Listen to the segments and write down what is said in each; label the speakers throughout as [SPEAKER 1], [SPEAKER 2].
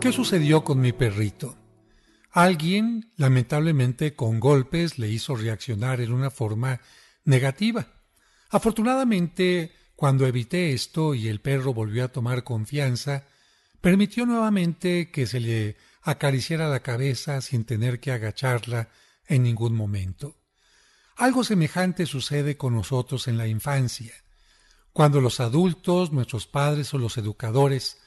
[SPEAKER 1] ¿Qué sucedió con mi perrito? Alguien, lamentablemente, con golpes le hizo reaccionar en una forma negativa. Afortunadamente, cuando evité esto y el perro volvió a tomar confianza, permitió nuevamente que se le acariciara la cabeza sin tener que agacharla en ningún momento. Algo semejante sucede con nosotros en la infancia. Cuando los adultos, nuestros padres o los educadores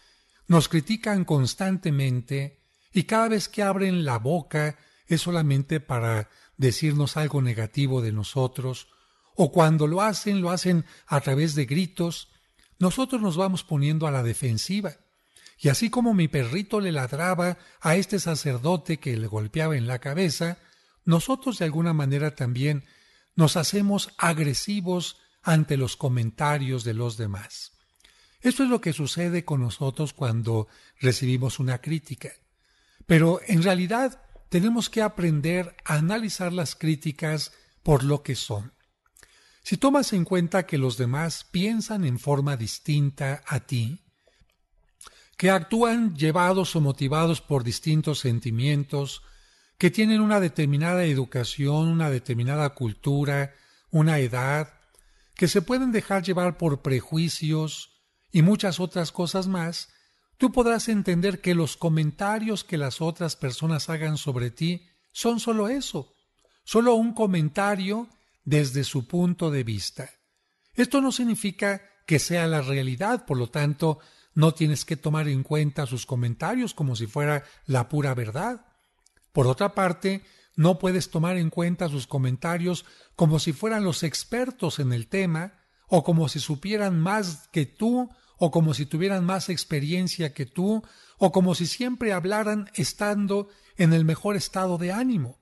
[SPEAKER 1] nos critican constantemente y cada vez que abren la boca es solamente para decirnos algo negativo de nosotros, o cuando lo hacen, lo hacen a través de gritos, nosotros nos vamos poniendo a la defensiva. Y así como mi perrito le ladraba a este sacerdote que le golpeaba en la cabeza, nosotros de alguna manera también nos hacemos agresivos ante los comentarios de los demás. Esto es lo que sucede con nosotros cuando recibimos una crítica. Pero en realidad tenemos que aprender a analizar las críticas por lo que son. Si tomas en cuenta que los demás piensan en forma distinta a ti, que actúan llevados o motivados por distintos sentimientos, que tienen una determinada educación, una determinada cultura, una edad, que se pueden dejar llevar por prejuicios, y muchas otras cosas más, tú podrás entender que los comentarios que las otras personas hagan sobre ti son solo eso, sólo un comentario desde su punto de vista. Esto no significa que sea la realidad, por lo tanto, no tienes que tomar en cuenta sus comentarios como si fuera la pura verdad. Por otra parte, no puedes tomar en cuenta sus comentarios como si fueran los expertos en el tema o como si supieran más que tú o como si tuvieran más experiencia que tú, o como si siempre hablaran estando en el mejor estado de ánimo.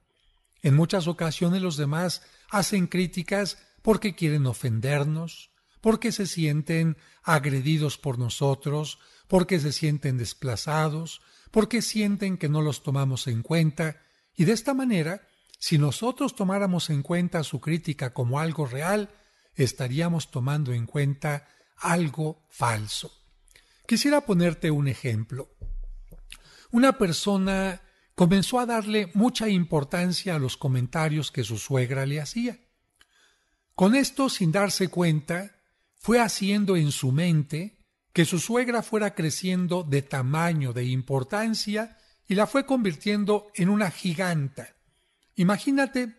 [SPEAKER 1] En muchas ocasiones los demás hacen críticas porque quieren ofendernos, porque se sienten agredidos por nosotros, porque se sienten desplazados, porque sienten que no los tomamos en cuenta, y de esta manera, si nosotros tomáramos en cuenta su crítica como algo real, estaríamos tomando en cuenta algo falso. Quisiera ponerte un ejemplo. Una persona comenzó a darle mucha importancia a los comentarios que su suegra le hacía. Con esto, sin darse cuenta, fue haciendo en su mente que su suegra fuera creciendo de tamaño, de importancia, y la fue convirtiendo en una giganta. Imagínate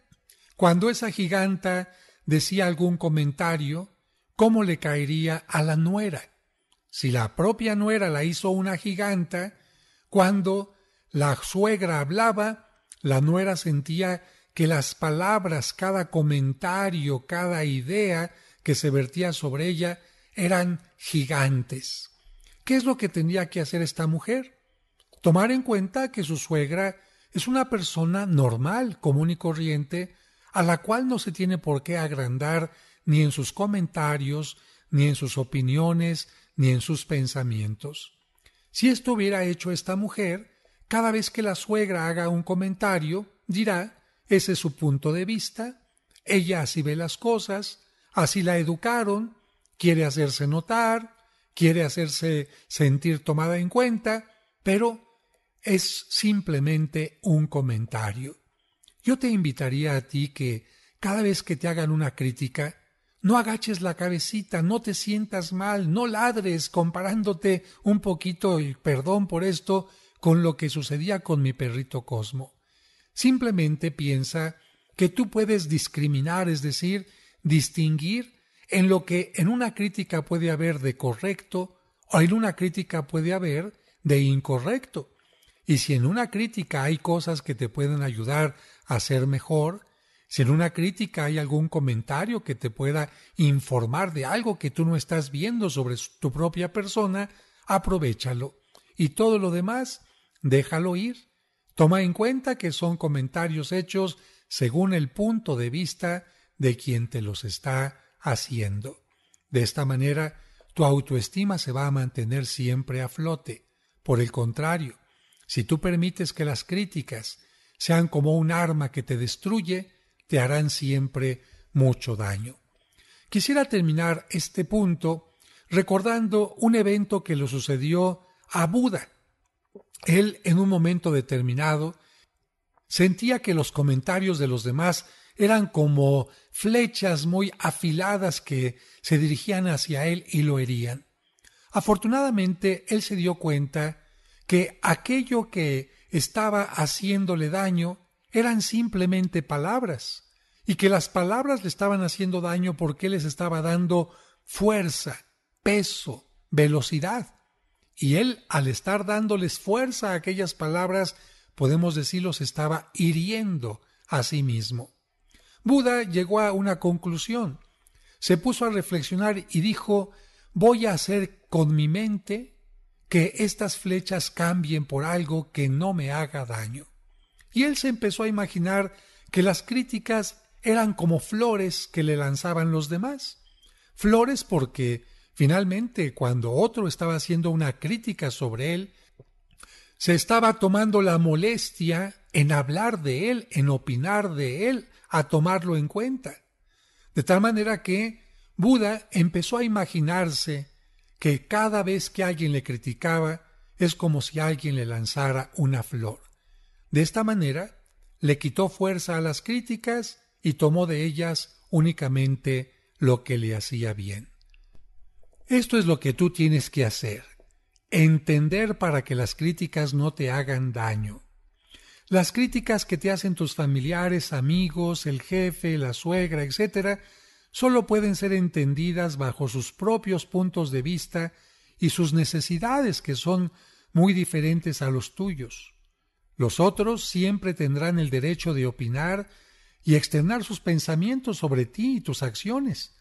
[SPEAKER 1] cuando esa giganta decía algún comentario cómo le caería a la nuera. Si la propia nuera la hizo una giganta, cuando la suegra hablaba, la nuera sentía que las palabras, cada comentario, cada idea que se vertía sobre ella eran gigantes. ¿Qué es lo que tendría que hacer esta mujer? Tomar en cuenta que su suegra es una persona normal, común y corriente, a la cual no se tiene por qué agrandar ni en sus comentarios, ni en sus opiniones, ni en sus pensamientos. Si esto hubiera hecho esta mujer, cada vez que la suegra haga un comentario, dirá, ese es su punto de vista, ella así ve las cosas, así la educaron, quiere hacerse notar, quiere hacerse sentir tomada en cuenta, pero es simplemente un comentario. Yo te invitaría a ti que cada vez que te hagan una crítica, no agaches la cabecita, no te sientas mal, no ladres comparándote un poquito, y perdón por esto, con lo que sucedía con mi perrito Cosmo. Simplemente piensa que tú puedes discriminar, es decir, distinguir en lo que en una crítica puede haber de correcto o en una crítica puede haber de incorrecto. Y si en una crítica hay cosas que te pueden ayudar a ser mejor, si en una crítica hay algún comentario que te pueda informar de algo que tú no estás viendo sobre tu propia persona, aprovechalo. Y todo lo demás, déjalo ir. Toma en cuenta que son comentarios hechos según el punto de vista de quien te los está haciendo. De esta manera, tu autoestima se va a mantener siempre a flote. Por el contrario, si tú permites que las críticas sean como un arma que te destruye, te harán siempre mucho daño. Quisiera terminar este punto recordando un evento que le sucedió a Buda. Él, en un momento determinado, sentía que los comentarios de los demás eran como flechas muy afiladas que se dirigían hacia él y lo herían. Afortunadamente, él se dio cuenta que aquello que estaba haciéndole daño eran simplemente palabras, y que las palabras le estaban haciendo daño porque les estaba dando fuerza, peso, velocidad. Y él, al estar dándoles fuerza a aquellas palabras, podemos decir, los estaba hiriendo a sí mismo. Buda llegó a una conclusión. Se puso a reflexionar y dijo, voy a hacer con mi mente que estas flechas cambien por algo que no me haga daño y él se empezó a imaginar que las críticas eran como flores que le lanzaban los demás. Flores porque, finalmente, cuando otro estaba haciendo una crítica sobre él, se estaba tomando la molestia en hablar de él, en opinar de él, a tomarlo en cuenta. De tal manera que Buda empezó a imaginarse que cada vez que alguien le criticaba es como si alguien le lanzara una flor. De esta manera, le quitó fuerza a las críticas y tomó de ellas únicamente lo que le hacía bien. Esto es lo que tú tienes que hacer, entender para que las críticas no te hagan daño. Las críticas que te hacen tus familiares, amigos, el jefe, la suegra, etc., solo pueden ser entendidas bajo sus propios puntos de vista y sus necesidades que son muy diferentes a los tuyos. Los otros siempre tendrán el derecho de opinar y externar sus pensamientos sobre ti y tus acciones,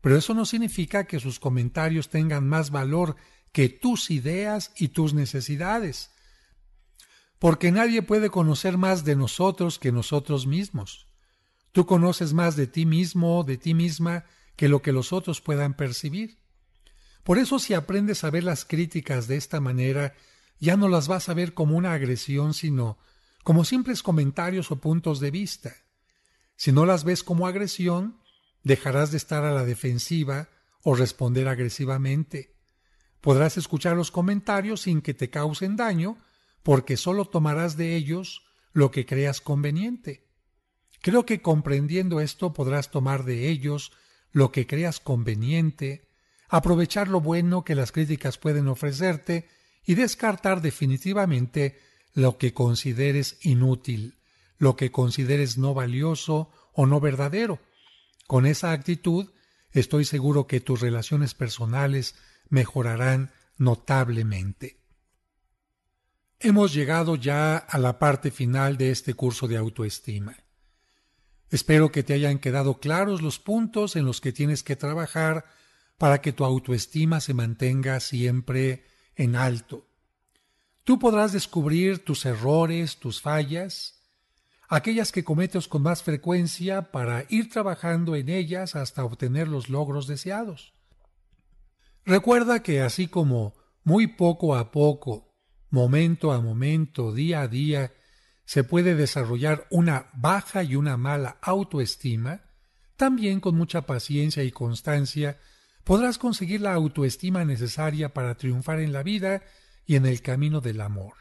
[SPEAKER 1] pero eso no significa que sus comentarios tengan más valor que tus ideas y tus necesidades, porque nadie puede conocer más de nosotros que nosotros mismos. Tú conoces más de ti mismo, de ti misma, que lo que los otros puedan percibir. Por eso si aprendes a ver las críticas de esta manera, ya no las vas a ver como una agresión, sino como simples comentarios o puntos de vista. Si no las ves como agresión, dejarás de estar a la defensiva o responder agresivamente. Podrás escuchar los comentarios sin que te causen daño, porque solo tomarás de ellos lo que creas conveniente. Creo que comprendiendo esto podrás tomar de ellos lo que creas conveniente, aprovechar lo bueno que las críticas pueden ofrecerte y descartar definitivamente lo que consideres inútil, lo que consideres no valioso o no verdadero. Con esa actitud, estoy seguro que tus relaciones personales mejorarán notablemente. Hemos llegado ya a la parte final de este curso de autoestima. Espero que te hayan quedado claros los puntos en los que tienes que trabajar para que tu autoestima se mantenga siempre en alto. Tú podrás descubrir tus errores, tus fallas, aquellas que cometes con más frecuencia para ir trabajando en ellas hasta obtener los logros deseados. Recuerda que así como muy poco a poco, momento a momento, día a día, se puede desarrollar una baja y una mala autoestima, también con mucha paciencia y constancia podrás conseguir la autoestima necesaria para triunfar en la vida y en el camino del amor.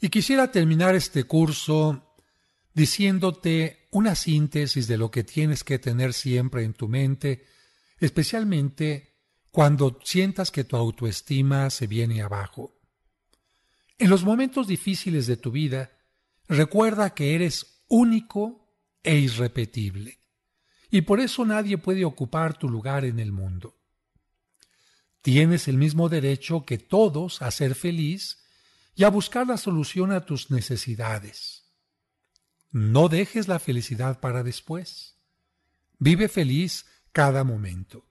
[SPEAKER 1] Y quisiera terminar este curso diciéndote una síntesis de lo que tienes que tener siempre en tu mente, especialmente cuando sientas que tu autoestima se viene abajo. En los momentos difíciles de tu vida, recuerda que eres único e irrepetible y por eso nadie puede ocupar tu lugar en el mundo. Tienes el mismo derecho que todos a ser feliz y a buscar la solución a tus necesidades. No dejes la felicidad para después. Vive feliz cada momento.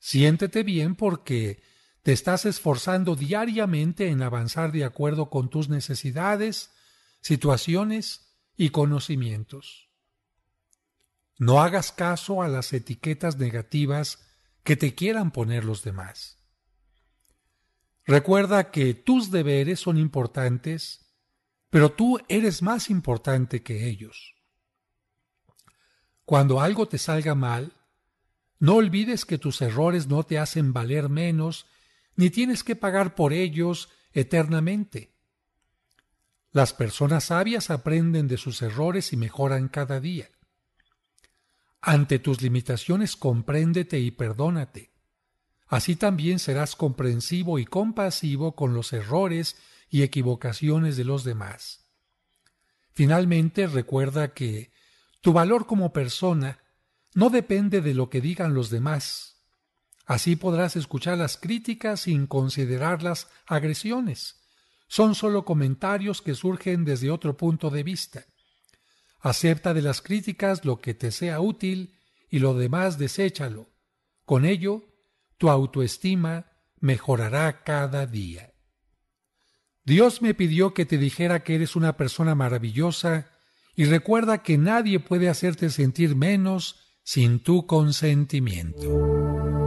[SPEAKER 1] Siéntete bien porque te estás esforzando diariamente en avanzar de acuerdo con tus necesidades, situaciones y conocimientos. No hagas caso a las etiquetas negativas que te quieran poner los demás. Recuerda que tus deberes son importantes, pero tú eres más importante que ellos. Cuando algo te salga mal, no olvides que tus errores no te hacen valer menos, ni tienes que pagar por ellos eternamente. Las personas sabias aprenden de sus errores y mejoran cada día. Ante tus limitaciones compréndete y perdónate. Así también serás comprensivo y compasivo con los errores y equivocaciones de los demás. Finalmente, recuerda que tu valor como persona no depende de lo que digan los demás. Así podrás escuchar las críticas sin considerarlas agresiones. Son solo comentarios que surgen desde otro punto de vista. Acepta de las críticas lo que te sea útil y lo demás deséchalo. Con ello, tu autoestima mejorará cada día. Dios me pidió que te dijera que eres una persona maravillosa y recuerda que nadie puede hacerte sentir menos sin tu consentimiento.